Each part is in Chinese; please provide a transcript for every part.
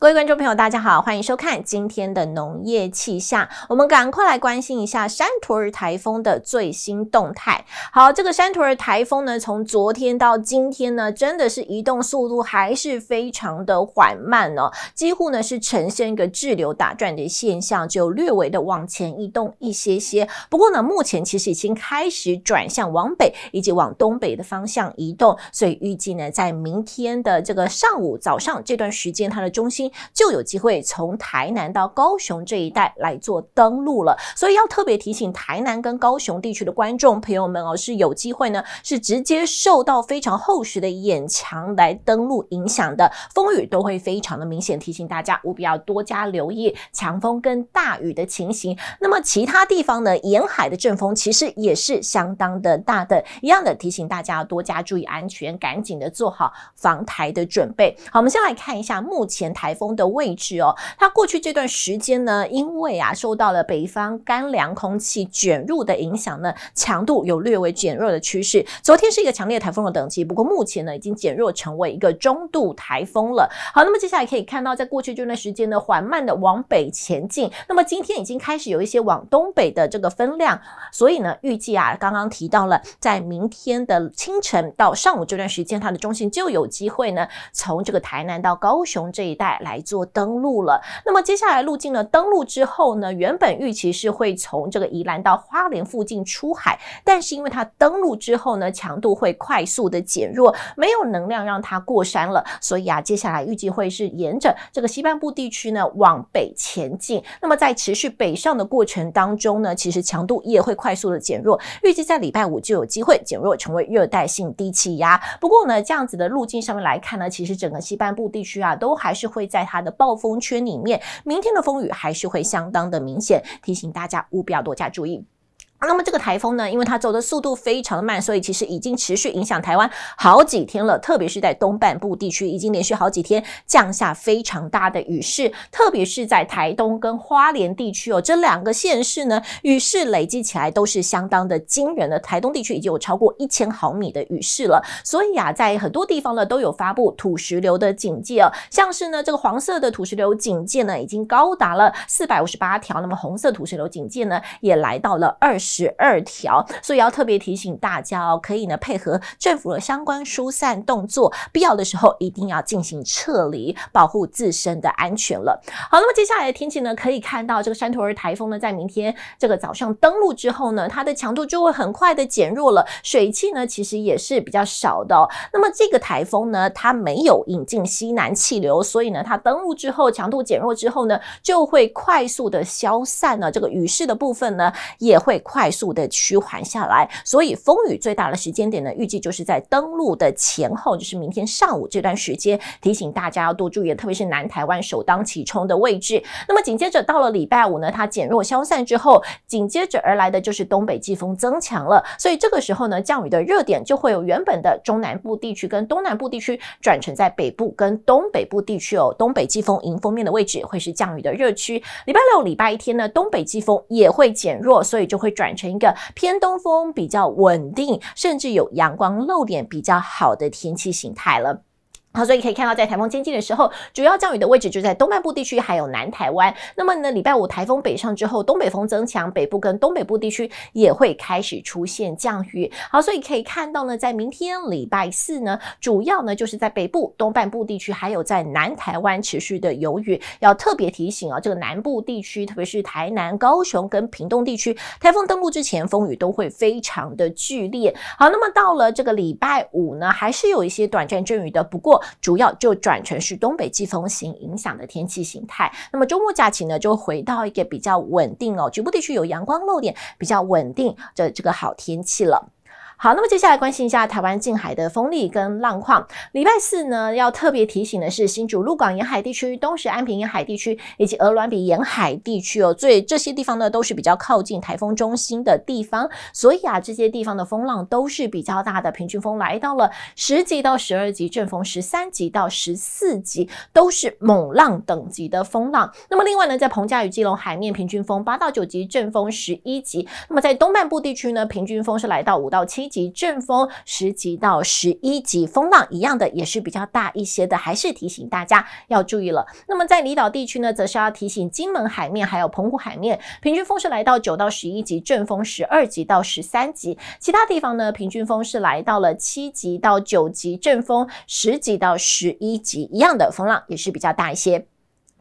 各位观众朋友，大家好，欢迎收看今天的农业气象。我们赶快来关心一下山图儿台风的最新动态。好，这个山图儿台风呢，从昨天到今天呢，真的是移动速度还是非常的缓慢哦，几乎呢是呈现一个滞留打转的现象，就略微的往前移动一些些。不过呢，目前其实已经开始转向往北以及往东北的方向移动，所以预计呢，在明天的这个上午早上这段时间，它的中心。就有机会从台南到高雄这一带来做登陆了，所以要特别提醒台南跟高雄地区的观众朋友们哦，是有机会呢，是直接受到非常厚实的眼墙来登陆影响的，风雨都会非常的明显，提醒大家务必要多加留意强风跟大雨的情形。那么其他地方呢，沿海的阵风其实也是相当的大的，一样的提醒大家要多加注意安全，赶紧的做好防台的准备。好，我们先来看一下目前台。风的位置哦，它过去这段时间呢，因为啊受到了北方干凉空气卷入的影响呢，强度有略微减弱的趋势。昨天是一个强烈台风的等级，不过目前呢已经减弱成为一个中度台风了。好，那么接下来可以看到，在过去这段时间呢缓慢的往北前进，那么今天已经开始有一些往东北的这个分量，所以呢预计啊刚刚提到了，在明天的清晨到上午这段时间，它的中心就有机会呢从这个台南到高雄这一带来。来做登陆了。那么接下来路径呢？登陆之后呢？原本预期是会从这个宜兰到花莲附近出海，但是因为它登陆之后呢，强度会快速的减弱，没有能量让它过山了。所以啊，接下来预计会是沿着这个西半部地区呢往北前进。那么在持续北上的过程当中呢，其实强度也会快速的减弱。预计在礼拜五就有机会减弱成为热带性低气压。不过呢，这样子的路径上面来看呢，其实整个西半部地区啊，都还是会在。在它的暴风圈里面，明天的风雨还是会相当的明显，提醒大家务必要多加注意。那么这个台风呢，因为它走的速度非常的慢，所以其实已经持续影响台湾好几天了。特别是在东半部地区，已经连续好几天降下非常大的雨势。特别是在台东跟花莲地区哦，这两个县市呢，雨势累积起来都是相当的惊人的。台东地区已经有超过一千毫米的雨势了，所以啊，在很多地方呢都有发布土石流的警戒哦。像是呢，这个黄色的土石流警戒呢，已经高达了四百五十八条。那么红色土石流警戒呢，也来到了二十。十二条，所以要特别提醒大家哦，可以呢配合政府的相关疏散动作，必要的时候一定要进行撤离，保护自身的安全了。好，那么接下来的天气呢，可以看到这个山头儿台风呢，在明天这个早上登陆之后呢，它的强度就会很快的减弱了，水汽呢其实也是比较少的。那么这个台风呢，它没有引进西南气流，所以呢，它登陆之后强度减弱之后呢，就会快速的消散了。这个雨势的部分呢，也会快。快速的趋缓下来，所以风雨最大的时间点呢，预计就是在登陆的前后，就是明天上午这段时间，提醒大家要多注意，特别是南台湾首当其冲的位置。那么紧接着到了礼拜五呢，它减弱消散之后，紧接着而来的就是东北季风增强了，所以这个时候呢，降雨的热点就会有原本的中南部地区跟东南部地区转成在北部跟东北部地区哦，东北季风迎风面的位置会是降雨的热区。礼拜六、礼拜一天呢，东北季风也会减弱，所以就会转。成一个偏东风比较稳定，甚至有阳光露脸比较好的天气形态了。好，所以可以看到，在台风接近的时候，主要降雨的位置就在东半部地区，还有南台湾。那么呢，礼拜五台风北上之后，东北风增强，北部跟东北部地区也会开始出现降雨。好，所以可以看到呢，在明天礼拜四呢，主要呢就是在北部、东半部地区，还有在南台湾持续的有雨。要特别提醒啊，这个南部地区，特别是台南、高雄跟屏东地区，台风登陆之前风雨都会非常的剧烈。好，那么到了这个礼拜五呢，还是有一些短暂阵雨的，不过。主要就转成是东北季风型影响的天气形态，那么周末假期呢，就回到一个比较稳定哦，局部地区有阳光露点，比较稳定的这个好天气了。好，那么接下来关心一下台湾近海的风力跟浪况。礼拜四呢，要特别提醒的是，新竹、鹿港沿海地区、东石、安平沿海地区以及鹅銮比沿海地区哦，最这些地方呢，都是比较靠近台风中心的地方，所以啊，这些地方的风浪都是比较大的，平均风来到了十级到十二级，阵风十三级到十四级，都是猛浪等级的风浪。那么另外呢，在澎佳屿、基隆海面，平均风八到九级，阵风十一级。那么在东半部地区呢，平均风是来到五到七。级阵风十级到十一级，风浪一样的也是比较大一些的，还是提醒大家要注意了。那么在离岛地区呢，则是要提醒金门海面还有澎湖海面，平均风是来到九到十一级阵风十二级到十三级；其他地方呢，平均风是来到了七级到九级阵风十级到十一级，一样的风浪也是比较大一些。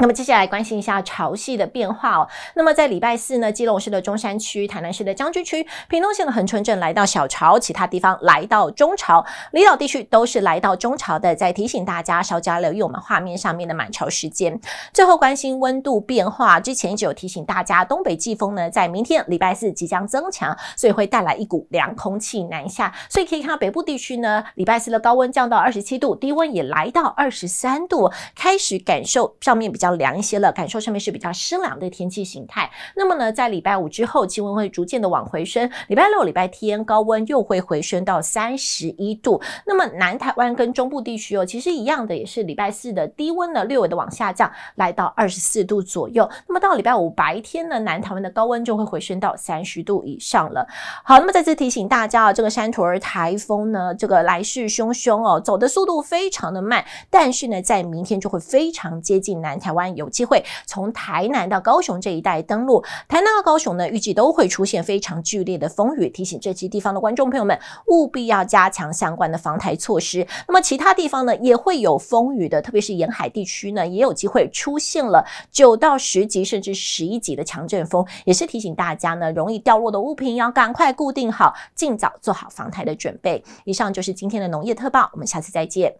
那么接下来关心一下潮汐的变化哦。那么在礼拜四呢，基隆市的中山区、台南市的将军区、屏东县的恒春镇来到小潮，其他地方来到中潮，离岛地区都是来到中潮的。再提醒大家，稍加留意我们画面上面的满潮时间。最后关心温度变化，之前一直有提醒大家，东北季风呢在明天礼拜四即将增强，所以会带来一股凉空气南下，所以可以看到北部地区呢，礼拜四的高温降到二十七度，低温也来到二十三度，开始感受上面比较。凉一些了，感受上面是比较湿凉的天气形态。那么呢，在礼拜五之后，气温会逐渐的往回升。礼拜六、礼拜天，高温又会回升到三十一度。那么南台湾跟中部地区哦，其实一样的，也是礼拜四的低温呢，略微的往下降，来到二十四度左右。那么到礼拜五白天呢，南台湾的高温就会回升到三十度以上了。好，那么再次提醒大家啊，这个山陀儿台风呢，这个来势汹汹哦，走的速度非常的慢，但是呢，在明天就会非常接近南台湾。有机会从台南到高雄这一带登陆，台南到高雄呢，预计都会出现非常剧烈的风雨，提醒这些地方的观众朋友们，务必要加强相关的防台措施。那么其他地方呢，也会有风雨的，特别是沿海地区呢，也有机会出现了九到十级甚至十一级的强阵风，也是提醒大家呢，容易掉落的物品要赶快固定好，尽早做好防台的准备。以上就是今天的农业特报，我们下次再见。